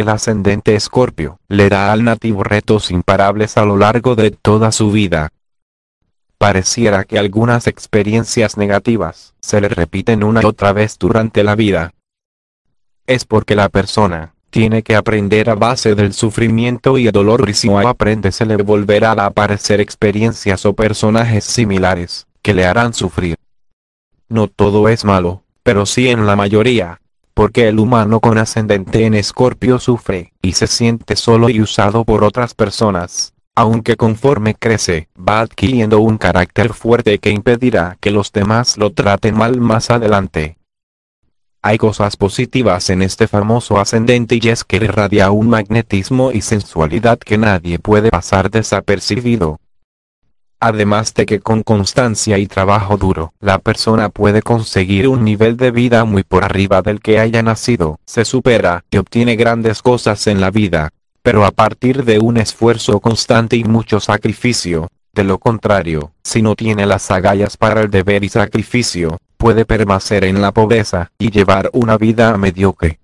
el ascendente escorpio, le da al nativo retos imparables a lo largo de toda su vida. Pareciera que algunas experiencias negativas se le repiten una y otra vez durante la vida. Es porque la persona tiene que aprender a base del sufrimiento y el dolor y si no aprende se le volverá a aparecer experiencias o personajes similares que le harán sufrir. No todo es malo, pero sí en la mayoría, porque el humano con ascendente en escorpio sufre, y se siente solo y usado por otras personas, aunque conforme crece, va adquiriendo un carácter fuerte que impedirá que los demás lo traten mal más adelante. Hay cosas positivas en este famoso ascendente y es que irradia un magnetismo y sensualidad que nadie puede pasar desapercibido, además de que con constancia y trabajo duro, la persona puede conseguir un nivel de vida muy por arriba del que haya nacido, se supera y obtiene grandes cosas en la vida, pero a partir de un esfuerzo constante y mucho sacrificio, de lo contrario, si no tiene las agallas para el deber y sacrificio, puede permanecer en la pobreza y llevar una vida mediocre.